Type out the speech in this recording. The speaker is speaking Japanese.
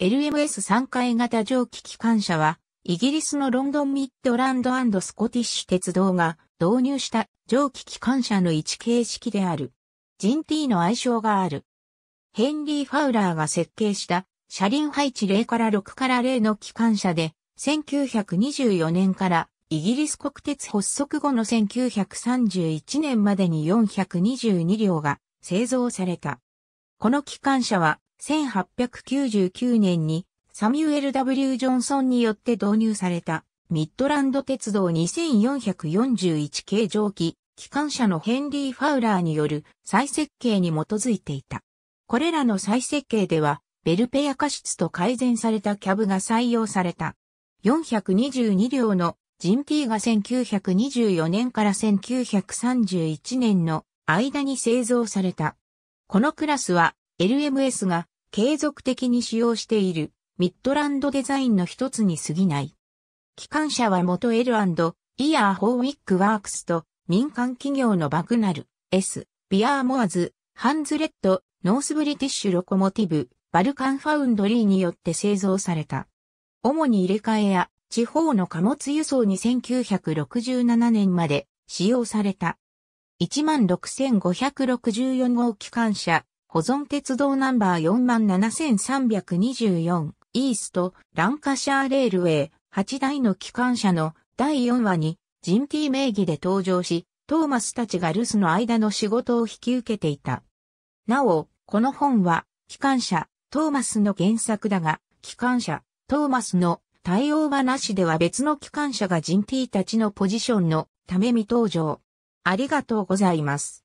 LMS3 階型蒸気機関車は、イギリスのロンドンミッドランドスコティッシュ鉄道が導入した蒸気機関車の位置形式である。GT の愛称がある。ヘンリー・ファウラーが設計した車輪配置0から6から0の機関車で、1924年からイギリス国鉄発足後の1931年までに422両が製造された。この機関車は1899年にサミュエル・ W・ ジョンソンによって導入されたミッドランド鉄道2441系蒸気機関車のヘンリー・ファウラーによる再設計に基づいていた。これらの再設計ではベルペア加湿と改善されたキャブが採用された。422両のジンピーが1924年から1931年の間に製造された。このクラスは LMS が継続的に使用しているミッドランドデザインの一つに過ぎない。機関車は元 L&E アーホーウィックワークスと民間企業のバグナル、S、ビアーモアズ、ハンズレッド、ノースブリティッシュロコモティブ、バルカンファウンドリーによって製造された。主に入れ替えや地方の貨物輸送に1967年まで使用された。16,564号機関車保存鉄道ナンバー47324イーストランカシャーレールウェイ8台の機関車の第4話にジンティ名義で登場し、トーマスたちが留守の間の仕事を引き受けていた。なお、この本は、機関車、トーマスの原作だが、機関車、トーマスの対応はなしでは別の機関車がジンティたちのポジションのため未登場。ありがとうございます。